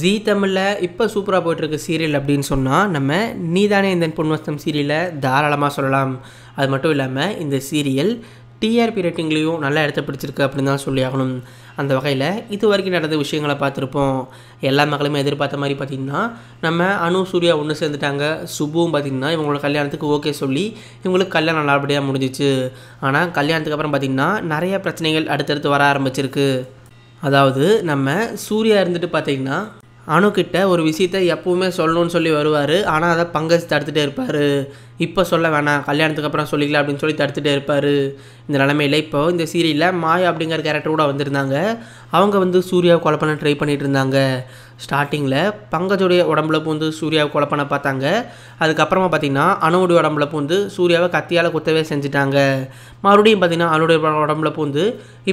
ஜீ தமிழில் இப்போ சூப்பராக போயிட்டுருக்க சீரியல் அப்படின்னு சொன்னால் நம்ம நீதானே இந்த பொன்வஸ்தம் சீரியலை தாராளமாக சொல்லலாம் அது மட்டும் இல்லாமல் இந்த சீரியல் டிஆர்பி ரேட்டிங்லேயும் நல்லா இடத்த பிடிச்சிருக்கு அப்படின்னு தான் சொல்லி ஆகணும் அந்த வகையில் இது வரைக்கும் நடந்த விஷயங்களை பார்த்துருப்போம் எல்லா மக்களுமே எதிர்பார்த்த மாதிரி பார்த்திங்கன்னா நம்ம அணு சூர்யா ஒன்று சேர்ந்துட்டாங்க சுபுவும் பார்த்திங்கன்னா இவங்களோட கல்யாணத்துக்கு ஓகே சொல்லி இவங்களுக்கு கல்யாணம் நல்லபடியாக முடிஞ்சிச்சு ஆனால் கல்யாணத்துக்கு அப்புறம் பார்த்திங்கன்னா நிறையா பிரச்சனைகள் அடுத்தடுத்து வர ஆரம்பிச்சிருக்கு அதாவது நம்ம சூர்யா இருந்துட்டு பார்த்திங்கன்னா அணுக்கிட்ட ஒரு விஷயத்த எப்போவுமே சொல்லணும்னு சொல்லி வருவார் ஆனால் அதை பங்கஜ் தடுத்துகிட்டே இருப்பார் இப்போ சொல்ல வேணாம் கல்யாணத்துக்கு அப்புறம் சொல்லிக்கலாம் அப்படின்னு சொல்லி தடுத்துகிட்டே இருப்பார் இந்த நிலமையில் இப்போ இந்த சீரியலில் மாயா அப்படிங்கிற கேரக்டர் கூட வந்திருந்தாங்க அவங்க வந்து சூர்யாவை கொலை பண்ண ட்ரை பண்ணிகிட்டு இருந்தாங்க ஸ்டார்டிங்கில் பங்கஜோடைய உடம்புல பூந்து சூர்யாவை கொலை பண்ண பார்த்தாங்க அதுக்கப்புறமா பார்த்திங்கன்னா அணுவுடைய உடம்புல பூந்து சூர்யாவை கத்தியால் குத்தவே செஞ்சுட்டாங்க மறுபடியும் பார்த்திங்கன்னா அணுடைய உடம்புல பூந்து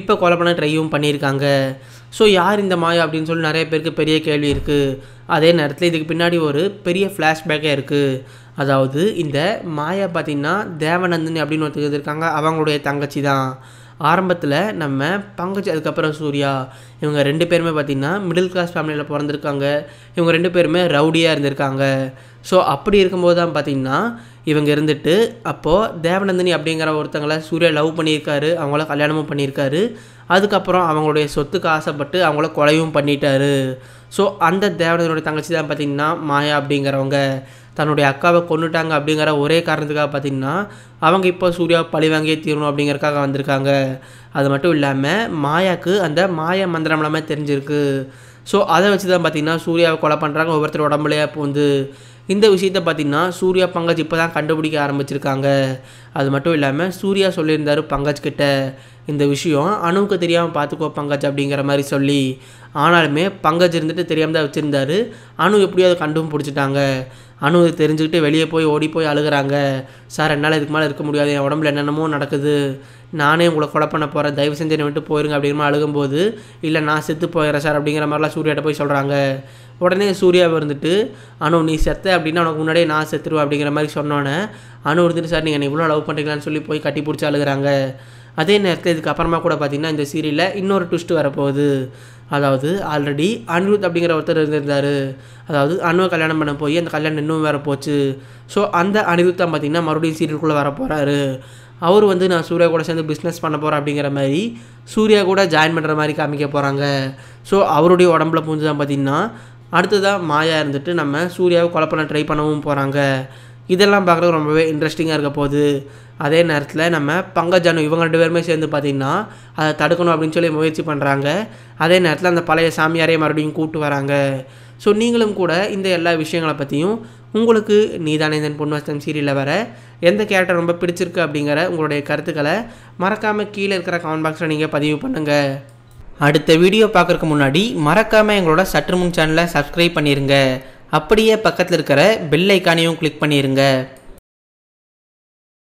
இப்போ கொலை பண்ண ட்ரையும் பண்ணியிருக்காங்க ஸோ யார் இந்த மாயா அப்படின்னு சொல்லி நிறைய பேருக்கு பெரிய கேள்வி இருக்குது அதே நேரத்தில் இதுக்கு பின்னாடி ஒரு பெரிய ஃப்ளாஷ்பேக்காக இருக்குது அதாவது இந்த மாயா பார்த்திங்கன்னா தேவநந்தினி அப்படின்னு ஒருத்தர் இருக்காங்க அவங்களுடைய தங்கச்சி தான் ஆரம்பத்தில் நம்ம பங்கச்சி அதுக்கப்புறம் சூர்யா இவங்க ரெண்டு பேருமே பார்த்திங்கன்னா மிடில் கிளாஸ் ஃபேமிலியில் பிறந்திருக்காங்க இவங்க ரெண்டு பேருமே ரவுடியாக இருந்திருக்காங்க ஸோ அப்படி இருக்கும்போது தான் பார்த்திங்கன்னா இவங்க இருந்துட்டு அப்போது தேவநந்தினி அப்படிங்கிற ஒருத்தங்களை சூர்யா லவ் பண்ணியிருக்காரு அவங்கள கல்யாணமும் பண்ணியிருக்காரு அதுக்கப்புறம் அவங்களுடைய சொத்துக்கு ஆசைப்பட்டு அவங்கள கொலையும் பண்ணிட்டாரு ஸோ அந்த தேவனந்தனுடைய தங்கச்சி தான் பார்த்திங்கன்னா மாயா அப்படிங்கிறவங்க தன்னுடைய அக்காவை கொண்டுட்டாங்க அப்படிங்கிற ஒரே காரணத்துக்காக பார்த்திங்கன்னா அவங்க இப்போ சூர்யா பழி வாங்கியே தீரணும் அப்படிங்கிறக்காக வந்திருக்காங்க அது மட்டும் இல்லாமல் மாயாவுக்கு அந்த மாய மந்திரம் எல்லாமே தெரிஞ்சிருக்கு ஸோ அதை வச்சு தான் பார்த்திங்கன்னா சூர்யாவை கொலை பண்ணுறாங்க ஒவ்வொருத்தர் உடம்புலையே பூந்து இந்த விஷயத்தை பார்த்திங்கன்னா சூர்யா பங்கஜ் இப்போ தான் கண்டுபிடிக்க ஆரம்பிச்சிருக்காங்க அது மட்டும் இல்லாமல் சூர்யா சொல்லியிருந்தார் பங்கஜ் கிட்ட இந்த விஷயம் அணுவுக்கு தெரியாமல் பார்த்துக்கோ பங்கஜ் அப்படிங்கிற மாதிரி சொல்லி ஆனாலுமே பங்கஜ் இருந்துட்டு தெரியாமல் தான் வச்சுருந்தாரு அணு எப்படியோ அதை கண்டும் பிடிச்சிட்டாங்க அணு இதை தெரிஞ்சுக்கிட்டு வெளியே போய் ஓடி போய் அழுகிறாங்க சார் என்னால் இதுக்கு மேலே இருக்க முடியாது என் உடம்புல என்னென்னமோ நடக்குது நானே உங்களை கொலை பண்ண போகிறேன் தயவு செஞ்சு என்னை விட்டு போயிருங்க அப்படிங்கிற மாதிரி அழுகும்போது இல்லை நான் செத்து போயிடுறேன் சார் அப்படிங்கிற மாதிரிலாம் சூர்யாட்ட போய் சொல்கிறாங்க உடனே சூர்யா இருந்துட்டு அனு நீ செத்த அப்படின்னா உனக்கு முன்னாடியே நான் செத்துருவேன் அப்படிங்கிற மாதிரி சொன்னோன்னே அனு இருந்துட்டு சார் நீங்கள் இவ்வளோ லவ் பண்ணுறீங்களான்னு சொல்லி போய் கட்டி பிடிச்சி அழுகிறாங்க அதே நேரத்தில் இதுக்கப்புறமா கூட பார்த்திங்கன்னா இந்த சீரியலில் இன்னொரு ட்விஸ்ட் வரப்போகுது அதாவது ஆல்ரெடி அனிருத் அப்படிங்கிற ஒருத்தர் இருந்திருந்தார் அதாவது அனுவை கல்யாணம் பண்ண போய் அந்த கல்யாணம் இன்னும் வேறு போச்சு ஸோ அந்த அனிருத் தான் பார்த்திங்கன்னா மறுபடியும் சீரியலுக்குள்ளே வர போகிறாரு அவர் வந்து நான் சூர்யா கூட சேர்ந்து பிஸ்னஸ் பண்ண போகிறேன் அப்படிங்கிற மாதிரி சூர்யா கூட ஜாயின் பண்ணுற மாதிரி காமிக்க போகிறாங்க ஸோ அவருடைய உடம்புல பூந்து தான் பார்த்திங்கன்னா அடுத்ததாக மாயா இருந்துட்டு நம்ம சூர்யாவை கொலை பண்ண ட்ரை பண்ணவும் போகிறாங்க இதெல்லாம் பார்க்குறது ரொம்பவே இன்ட்ரெஸ்டிங்காக இருக்க போகுது அதே நேரத்தில் நம்ம பங்கஜானு இவங்க ரெண்டு பேருமே சேர்ந்து பார்த்திங்கன்னா அதை தடுக்கணும் அப்படின்னு சொல்லி முயற்சி பண்ணுறாங்க அதே நேரத்தில் அந்த பழைய சாமியாரே மறுபடியும் கூப்பிட்டு வராங்க ஸோ நீங்களும் கூட இந்த எல்லா விஷயங்களை பற்றியும் உங்களுக்கு நீதானேந்தன் பொன்வாசம் சீரியலில் வர எந்த கேரக்டர் ரொம்ப பிடிச்சிருக்கு அப்படிங்கிற உங்களுடைய கருத்துக்களை மறக்காமல் கீழே இருக்கிற கமெண்ட் பாக்ஸில் நீங்கள் பதிவு பண்ணுங்கள் அடுத்த வீடியோ பார்க்குறக்கு முன்னாடி மறக்காமல் எங்களோட சற்று முன் சேனலை சப்ஸ்கிரைப் பண்ணிடுங்க அப்படியே பக்கத்தில் இருக்கிற பெல் ஐக்கானையும் கிளிக் பண்ணிடுங்க